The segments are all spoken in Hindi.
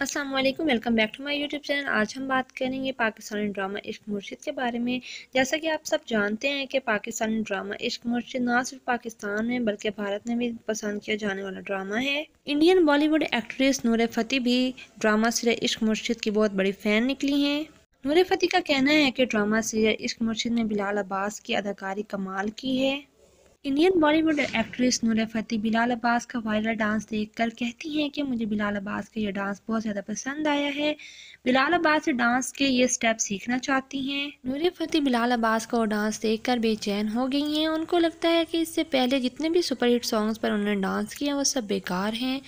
Aslam welcome back to my YouTube channel आज हम बात करेंगे पाकिस्तानी ड्रामा इश्क मुर्शिद के बारे में जैसा कि आप सब जानते हैं कि पाकिस्तानी ड्रामा इश्क मुर्शिद ना सिर्फ पाकिस्तान में बल्कि भारत में भी पसंद किया जाने वाला ड्रामा है Indian Bollywood actress Noor Fateh भी ड्रामा सीरियल इश्क मुर्शिद की बहुत बड़ी फ़ैन निकली हैं नूर फतेह का कहना है कि ड्रामा सीरियल इश्क मुर्शिद ने बिलाल अब्बास की अदाकारी कमाल की है Indian Bollywood actress Noor Fateh Bilal Abbas का वायरल डांस देखकर कहती हैं कि मुझे बिलाल अब्बास का यह डांस बहुत ज़्यादा पसंद आया है बिलाल अब्बास से डांस के ये स्टेप सीखना चाहती हैं नूर फतेह बिलाल अब्बास का वो डांस देखकर बेचैन हो गई हैं उनको लगता है कि इससे पहले जितने भी सुपरहिट सॉन्ग्स पर उन्होंने डांस किया वो सब बेकार हैं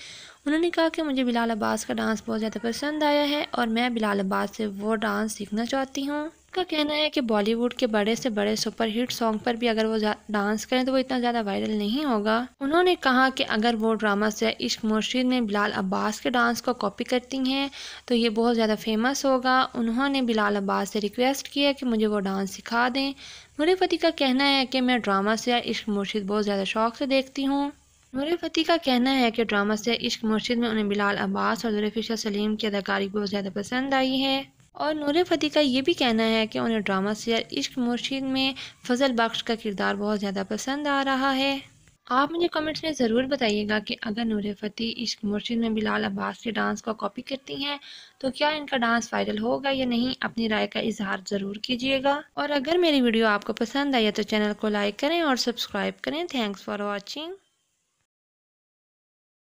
उन्होंने कहा कि मुझे बिलाल अब्बास का डांस बहुत ज़्यादा पसंद आया है और मैं बिलाल अब्बास से वो डांस सीखना चाहती हूँ का कहना है कि बॉलीवुड के बड़े से बड़े सुपरहिट सॉन्ग पर भी अगर वो डांस करें तो वो इतना ज़्यादा वायरल नहीं होगा उन्होंने कहा कि अगर वो ड्रामा से इश्क मुर्शीद में बिलाल अब्बास के डांस को कॉपी करती हैं तो ये बहुत ज़्यादा फेमस होगा उन्होंने बिलाल अब्बास से रिक्वेस्ट किया कि मुझे वो डांस सिखा दें मुरे फती का कहना है कि मैं ड्रामा से इश्क मुर्शीद बहुत ज़्यादा शौक से देखती हूँ नूर फती का कहना है कि ड्रामा से इश्क मुर्शीद में उन्हें बिलाल अब्बास और दुरफिशा सलीम की अदाकारी बहुत ज़्यादा पसंद आई है और नूर फतेह का ये भी कहना है कि उन्हें ड्रामा सीरियल इश्क मुर्शिद में फजल बख्श का किरदार बहुत ज़्यादा पसंद आ रहा है आप मुझे कमेंट्स में ज़रूर बताइएगा कि अगर नूर फती इश्क मुर्शिद में बिलाल अब्बास के डांस को कॉपी करती हैं तो क्या इनका डांस वायरल होगा या नहीं अपनी राय का इजहार ज़रूर कीजिएगा और अगर मेरी वीडियो आपको पसंद आई है तो चैनल को लाइक करें और सब्सक्राइब करें थैंक्स फॉर वॉचिंग